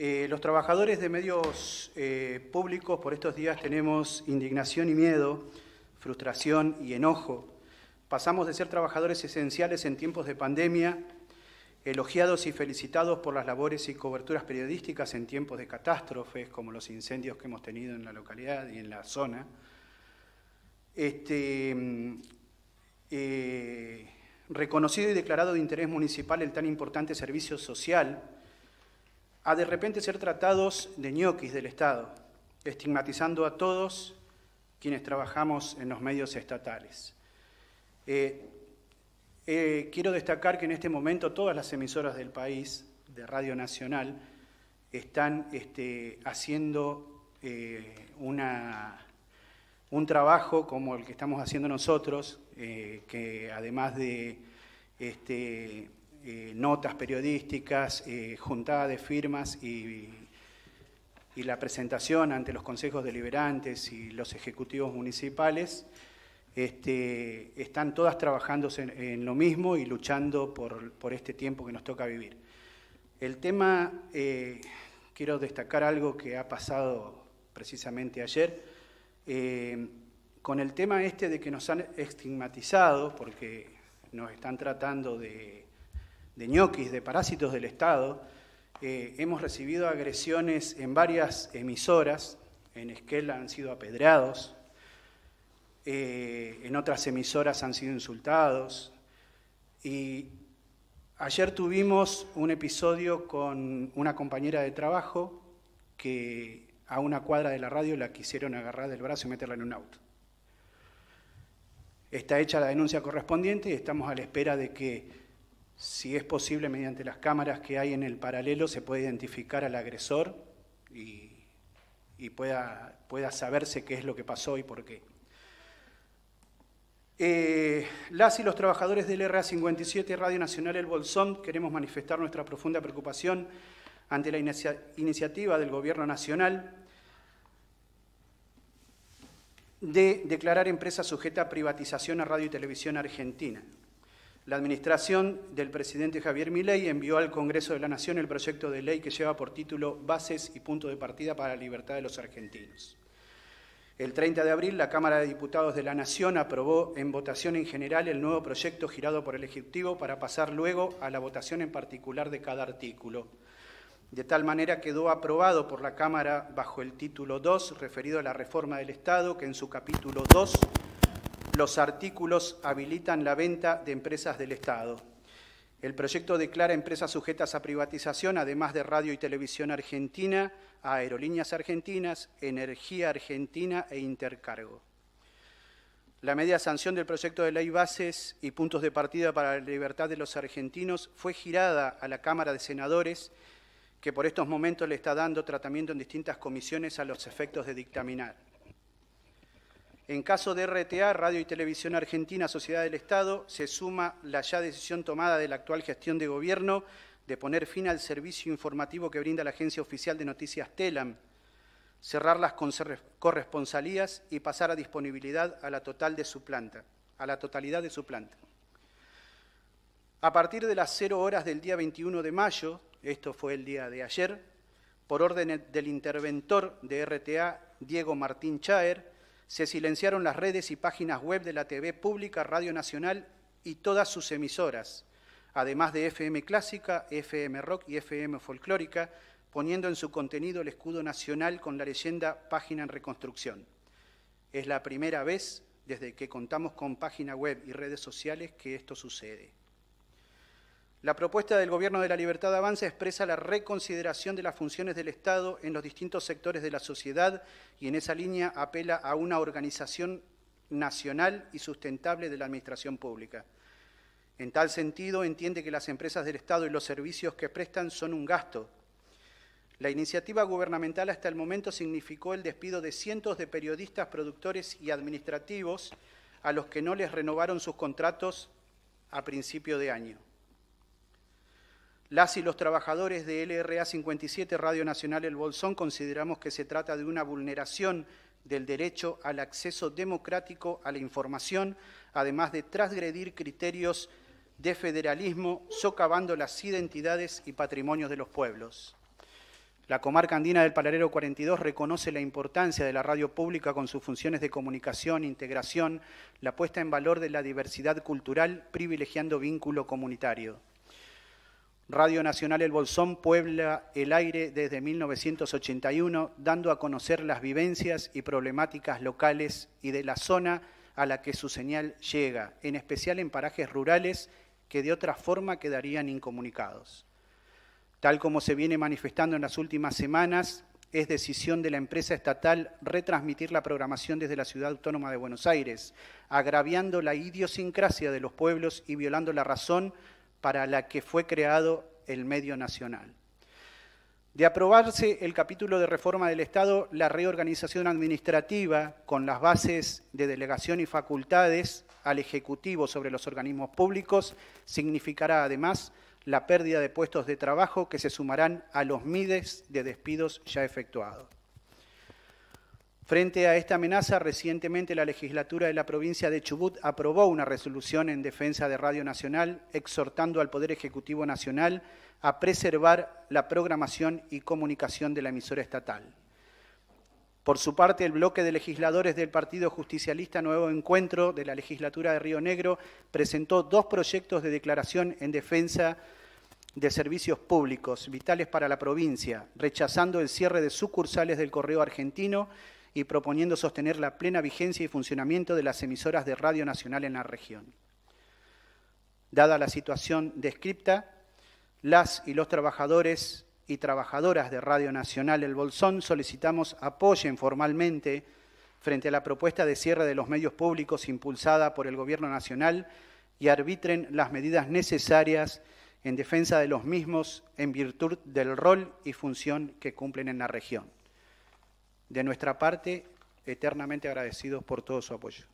Eh, los trabajadores de medios eh, públicos por estos días tenemos indignación y miedo, frustración y enojo. Pasamos de ser trabajadores esenciales en tiempos de pandemia, elogiados y felicitados por las labores y coberturas periodísticas en tiempos de catástrofes, como los incendios que hemos tenido en la localidad y en la zona. Este, eh, reconocido y declarado de interés municipal el tan importante servicio social a de repente ser tratados de ñoquis del Estado, estigmatizando a todos quienes trabajamos en los medios estatales. Eh, eh, quiero destacar que en este momento todas las emisoras del país de Radio Nacional están este, haciendo eh, una, un trabajo como el que estamos haciendo nosotros, que además de este, eh, notas periodísticas, eh, juntada de firmas y, la presentación ante los consejos deliberantes y los ejecutivos municipales, este, están todas trabajando en, lo mismo y luchando por, este tiempo que nos toca vivir. El tema, eh, quiero destacar algo que ha pasado precisamente ayer, con el tema este de que nos han estigmatizado, porque nos están tratando de de ñoquis, de parásitos del Estado. Eh, hemos recibido agresiones en varias emisoras, en Esquel han sido apedreados, eh, en otras emisoras han sido insultados. Y ayer tuvimos un episodio con una compañera de trabajo que a una cuadra de la radio la quisieron agarrar del brazo y meterla en un auto. Está hecha la denuncia correspondiente y estamos a la espera de que si es posible, mediante las cámaras que hay en el paralelo, se puede identificar al agresor y, pueda, saberse qué es lo que pasó y por qué. Eh, las y los trabajadores del RA57 Radio Nacional El Bolsón queremos manifestar nuestra profunda preocupación ante la iniciativa del Gobierno Nacional de declarar empresa sujeta a privatización a Radio y Televisión Argentina. La administración del presidente Javier Milei envió al Congreso de la Nación el proyecto de ley que lleva por título Bases y punto de partida para la libertad de los argentinos. El 30 de abril, la Cámara de Diputados de la Nación aprobó en votación en general el nuevo proyecto girado por el Ejecutivo para pasar luego a la votación en particular de cada artículo. De tal manera quedó aprobado por la Cámara bajo el título 2, referido a la reforma del Estado, que en su capítulo 2 los artículos habilitan la venta de empresas del Estado. El proyecto declara empresas sujetas a privatización, además de Radio y Televisión Argentina, Aerolíneas Argentinas, Energía Argentina e Intercargo. La media sanción del proyecto de ley bases y puntos de partida para la libertad de los argentinos fue girada a la Cámara de Senadores, que por estos momentos le está dando tratamiento en distintas comisiones a los efectos de dictaminar. En caso de RTA, Radio y Televisión Argentina, Sociedad del Estado, se suma la ya decisión tomada de la actual gestión de gobierno de poner fin al servicio informativo que brinda la Agencia Oficial de Noticias TELAM, cerrar las corresponsalías y pasar a disponibilidad a la, total de su planta, a la totalidad de su planta. A partir de las 0 horas del día 21 de mayo, esto fue el día de ayer, por orden del interventor de RTA, Diego Martín Chaer, se silenciaron las redes y páginas web de la TV pública, Radio Nacional y todas sus emisoras, además de FM Clásica, FM Rock y FM Folclórica, poniendo en su contenido el escudo nacional con la leyenda Página en Reconstrucción. Es la primera vez desde que contamos con página web y redes sociales que esto sucede. La propuesta del Gobierno de la Libertad Avanza expresa la reconsideración de las funciones del Estado en los distintos sectores de la sociedad y en esa línea apela a una organización nacional y sustentable de la administración pública. En tal sentido, entiende que las empresas del Estado y los servicios que prestan son un gasto. La iniciativa gubernamental hasta el momento significó el despido de cientos de periodistas, productores y administrativos a los que no les renovaron sus contratos a principio de año. Las y los trabajadores de LRA 57 Radio Nacional El Bolsón consideramos que se trata de una vulneración del derecho al acceso democrático a la información, además de transgredir criterios de federalismo, socavando las identidades y patrimonios de los pueblos. La comarca andina del Palarero 42 reconoce la importancia de la radio pública con sus funciones de comunicación, integración, la puesta en valor de la diversidad cultural, privilegiando vínculo comunitario. Radio Nacional El Bolsón puebla el aire desde 1981, dando a conocer las vivencias y problemáticas locales y de la zona a la que su señal llega, en especial en parajes rurales que de otra forma quedarían incomunicados. Tal como se viene manifestando en las últimas semanas, es decisión de la empresa estatal retransmitir la programación desde la Ciudad Autónoma de Buenos Aires, agraviando la idiosincrasia de los pueblos y violando la razón para la que fue creado el medio nacional. De aprobarse el capítulo de reforma del Estado, la reorganización administrativa con las bases de delegación y facultades al Ejecutivo sobre los organismos públicos significará además la pérdida de puestos de trabajo que se sumarán a los mides de despidos ya efectuados. Frente a esta amenaza, recientemente la legislatura de la provincia de Chubut aprobó una resolución en defensa de Radio Nacional exhortando al Poder Ejecutivo Nacional a preservar la programación y comunicación de la emisora estatal. Por su parte, el bloque de legisladores del Partido Justicialista Nuevo Encuentro de la legislatura de Río Negro presentó dos proyectos de declaración en defensa de servicios públicos vitales para la provincia, rechazando el cierre de sucursales del Correo Argentino y proponiendo sostener la plena vigencia y funcionamiento de las emisoras de Radio Nacional en la región. Dada la situación descripta, las y los trabajadores y trabajadoras de Radio Nacional El Bolsón solicitamos apoyen formalmente frente a la propuesta de cierre de los medios públicos impulsada por el Gobierno Nacional y arbitren las medidas necesarias en defensa de los mismos en virtud del rol y función que cumplen en la región. De nuestra parte, eternamente agradecidos por todo su apoyo.